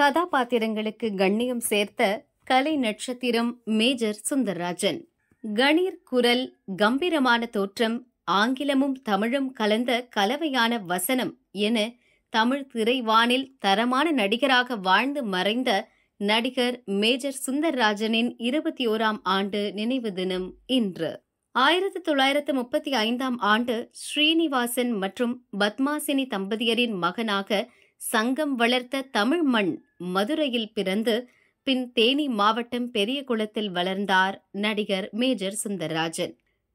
கதாபாத்திரங்களுக்கு கண்ணியம் சேர்த்த கலை நட்சத்திரம் மேஜர் சுந்தர்ராஜன் கணீர் குரல் கம்பீரமான தோற்றம் ஆங்கிலமும் தமிழும் கலந்த கலவையான வசனம் என தமிழ் திரைவானில் தரமான நடிகராக வாழ்ந்து மறைந்த நடிகர் மேஜர் சுந்தர்ராஜனின் இருபத்தி ஓராம் ஆண்டு நினைவு தினம் இன்று ஆயிரத்தி தொள்ளாயிரத்து முப்பத்தி ஐந்தாம் ஆண்டு ஸ்ரீனிவாசன் மற்றும் பத்மாசினி தம்பதியரின் மகனாக சங்கம் வளர்த்த தமிழ் மண் மதுரையில் பிறந்து பின் தேனி மாவட்டம் பெரிய குளத்தில் வளர்ந்தார் நடிகர் மேஜர் சுந்தரராஜன்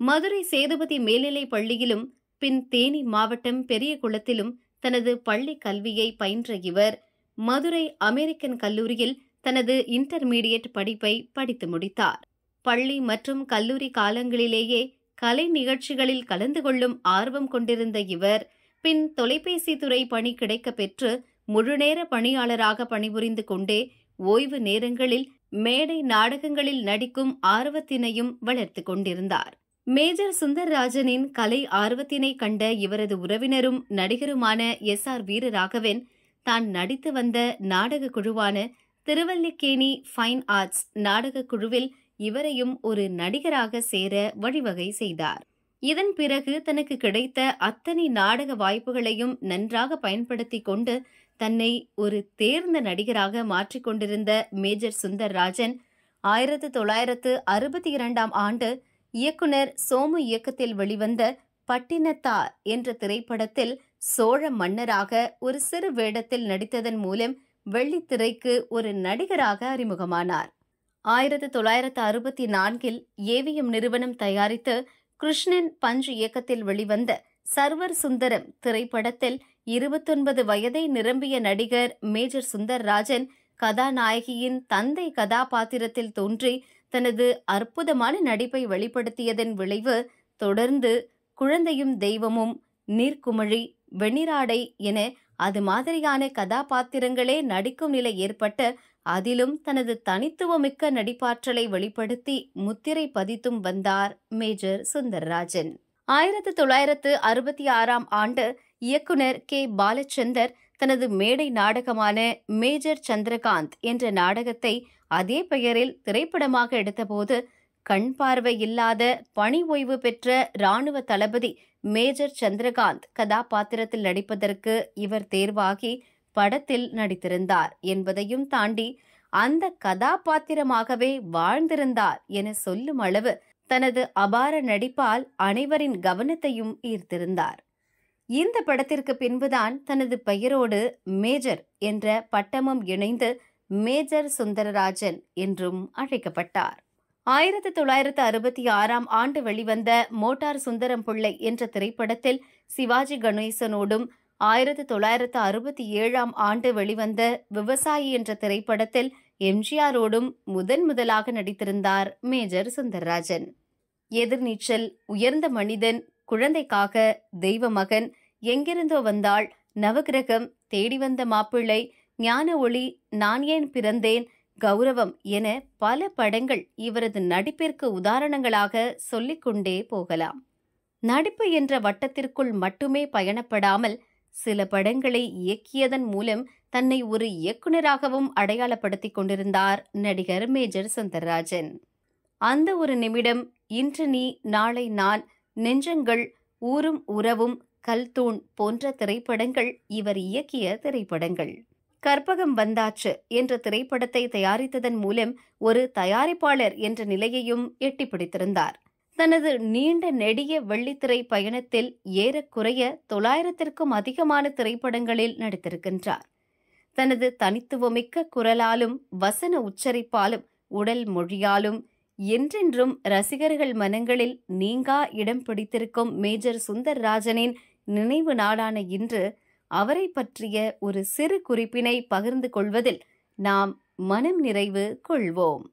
மதுரை சேதுபதி மேல்நிலைப் பள்ளியிலும் பின் தேனி மாவட்டம் பெரியகுளத்திலும் தனது பள்ளி கல்வியை பயின்ற இவர் மதுரை அமெரிக்கன் கல்லூரியில் தனது இன்டர்மீடியட் படிப்பை படித்து முடித்தார் பள்ளி மற்றும் கல்லூரி காலங்களிலேயே கலை நிகழ்ச்சிகளில் கலந்து கொள்ளும் ஆர்வம் கொண்டிருந்த இவர் பின் தொலைபேசி துறை பணி கிடைக்க பெற்று முழுநேர பணியாளராக பணிபுரிந்து கொண்டே ஓய்வு நேரங்களில் மேடை நாடகங்களில் நடிக்கும் ஆர்வத்தினையும் வளர்த்து கொண்டிருந்தார் மேஜர் சுந்தர்ராஜனின் கலை ஆர்வத்தினை கண்ட இவரது உறவினரும் நடிகருமான எஸ் ஆர் வீரராகவன் தான் நடித்து வந்த நாடக குழுவான திருவல்லிக்கேணி ஃபைன் ஆர்ட்ஸ் நாடக குழுவில் இவரையும் ஒரு நடிகராக சேர வழிவகை செய்தார் இதன் பிறகு தனக்கு கிடைத்த அத்தனை நாடக வாய்ப்புகளையும் நன்றாக பயன்படுத்தி கொண்டு தன்னை ஒரு தேர்ந்த நடிகராக மாற்றிக்கொண்டிருந்த மேஜர் சுந்தர் ராஜன் ஆயிரத்து தொள்ளாயிரத்து அறுபத்தி இரண்டாம் ஆண்டு இயக்குனர் சோமு இயக்கத்தில் வெளிவந்த பட்டினத்தா என்ற திரைப்படத்தில் சோழ மன்னராக ஒரு சிறு வேடத்தில் நடித்ததன் மூலம் வெள்ளித்திரைக்கு ஒரு நடிகராக அறிமுகமானார் ஆயிரத்து தொள்ளாயிரத்து அறுபத்தி நான்கில் ஏவிஎம் நிறுவனம் தயாரித்து கிருஷ்ணன் பஞ்சு இயக்கத்தில் வெளிவந்த சர்வர் சுந்தரம் திரைப்படத்தில் இருபத்தொன்பது வயதை நிரம்பிய நடிகர் மேஜர் சுந்தர்ராஜன் கதாநாயகியின் தந்தை கதாபாத்திரத்தில் தோன்றி தனது அற்புதமான நடிப்பை வெளிப்படுத்தியதன் விளைவு தொடர்ந்து குழந்தையும் தெய்வமும் நீர்க்குமழி வெண்ணிராடை என அது மாதிரியான கதாபாத்திரங்களே நடிக்கும் நிலை ஏற்பட்ட அதிலும் தனது தனித்துவமிக்க நடிப்பாற்றலை வெளிப்படுத்தி முத்திரை பதித்தும் வந்தார் மேஜர் சுந்தர்ராஜன் ஆயிரத்தி தொள்ளாயிரத்து அறுபத்தி ஆறாம் ஆண்டு இயக்குனர் கே பாலச்சந்தர் தனது மேடை நாடகமான மேஜர் சந்திரகாந்த் என்ற நாடகத்தை அதே பெயரில் திரைப்படமாக எடுத்தபோது கண் பார்வை இல்லாத பணி ஓய்வு பெற்ற இராணுவ தளபதி மேஜர் சந்திரகாந்த் கதாபாத்திரத்தில் நடிப்பதற்கு இவர் தேர்வாகி படத்தில் நடித்திருந்தார் என்பதையும் தாண்டி அந்த கதாபாத்திரமாகவே வாழ்ந்திருந்தார் என சொல்லும் அளவு தனது அபார நடிப்பால் அனைவரின் கவனத்தையும் ஈர்த்திருந்தார் இந்த படத்திற்கு பின்புதான் தனது பெயரோடு மேஜர் என்ற பட்டமும் இணைந்து மேஜர் சுந்தரராஜன் என்றும் அழைக்கப்பட்டார் ஆயிரத்து தொள்ளாயிரத்து அறுபத்தி ஆறாம் ஆண்டு வெளிவந்த மோட்டார் சுந்தரம் பிள்ளை என்ற திரைப்படத்தில் சிவாஜி கணேசனோடும் ஆயிரத்து தொள்ளாயிரத்து அறுபத்தி ஏழாம் ஆண்டு வெளிவந்த விவசாயி என்ற திரைப்படத்தில் எம்ஜிஆரோடும் முதன் முதலாக நடித்திருந்தார் மேஜர் சுந்தரராஜன் எதிர்நீச்சல் உயர்ந்த மனிதன் குழந்தைக்காக தெய்வ மகன் எங்கிருந்தோ வந்தாள் நவகிரகம் தேடி வந்த மாப்பிள்ளை ஞான ஒளி நான் ஏன் பிறந்தேன் கௌரவம் என பல படங்கள் இவரது நடிப்பிற்கு உதாரணங்களாக சொல்லிக்கொண்டே போகலாம் நடிப்பு என்ற வட்டத்திற்குள் மட்டுமே பயணப்படாமல் சில படங்களை இயக்கியதன் மூலம் தன்னை ஒரு இயக்குநராகவும் அடையாளப்படுத்திக் கொண்டிருந்தார் நடிகர் மேஜர் சுந்தரராஜன் அந்த ஒரு நிமிடம் இன்று நீ நாளை நான் நெஞ்சங்கள் ஊரும் உறவும் கல்தூண் போன்ற திரைப்படங்கள் இவர் இயக்கிய திரைப்படங்கள் கற்பகம் வந்தாச்சு என்ற திரைப்படத்தை தயாரித்ததன் மூலம் ஒரு தயாரிப்பாளர் என்ற நிலையையும் எட்டிப்பிடித்திருந்தார் பிடித்திருந்தார் தனது நீண்ட நெடிய வெள்ளித்திரை பயணத்தில் ஏறக்குறைய தொள்ளாயிரத்திற்கும் அதிகமான திரைப்படங்களில் நடித்திருக்கின்றார் தனது தனித்துவமிக்க குரலாலும் வசன உச்சரிப்பாலும் உடல் மொழியாலும் என்றென்றும் ரசிகர்கள் மனங்களில் நீங்கா இடம் பிடித்திருக்கும் மேஜர் சுந்தர்ராஜனின் நினைவு நாளான இன்று அவரை பற்றிய ஒரு சிறு குறிப்பினை பகிர்ந்து கொள்வதில் நாம் மனம் நிறைவு கொள்வோம்